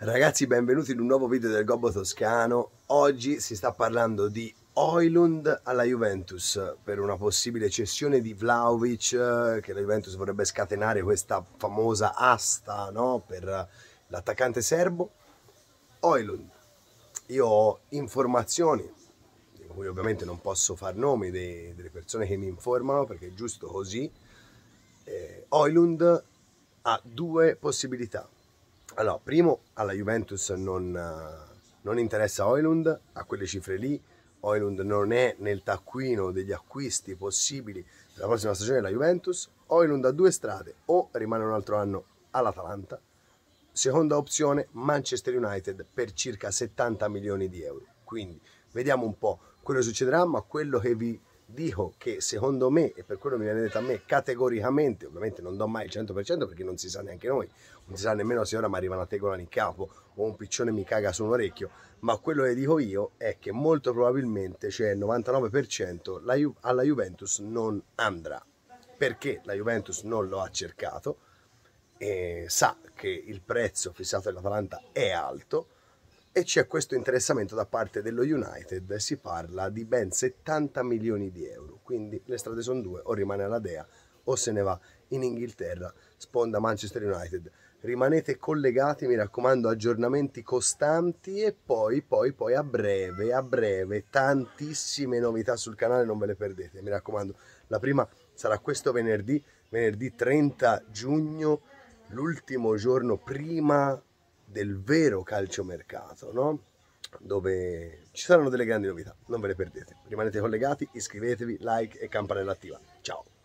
Ragazzi benvenuti in un nuovo video del Gobbo Toscano Oggi si sta parlando di Oilund alla Juventus per una possibile cessione di Vlaovic eh, che la Juventus vorrebbe scatenare questa famosa asta no? per l'attaccante serbo Oilund Io ho informazioni di cui ovviamente non posso far nomi dei, delle persone che mi informano perché è giusto così eh, Oilund ha due possibilità allora, primo, alla Juventus non, eh, non interessa Oilund, a quelle cifre lì Oilund non è nel taccuino degli acquisti possibili per la prossima stagione della Juventus. Oilund ha due strade, o rimane un altro anno all'Atalanta, seconda opzione Manchester United per circa 70 milioni di euro. Quindi vediamo un po' quello che succederà, ma quello che vi dico che secondo me, e per quello mi viene detto a me categoricamente, ovviamente non do mai il 100% perché non si sa neanche noi, non si sa nemmeno se ora mi arriva una tegola in capo o un piccione mi caga su un orecchio, ma quello che dico io è che molto probabilmente, cioè il 99%, la, alla Juventus non andrà, perché la Juventus non lo ha cercato, sa che il prezzo fissato dall'Atalanta è alto, e c'è questo interessamento da parte dello United, si parla di ben 70 milioni di euro, quindi le strade sono due, o rimane alla Dea o se ne va in Inghilterra, sponda Manchester United. Rimanete collegati, mi raccomando, aggiornamenti costanti e poi, poi, poi a breve, a breve, tantissime novità sul canale, non ve le perdete, mi raccomando. La prima sarà questo venerdì, venerdì 30 giugno, l'ultimo giorno prima del vero calciomercato, no? dove ci saranno delle grandi novità, non ve le perdete. Rimanete collegati, iscrivetevi, like e campanella attiva. Ciao!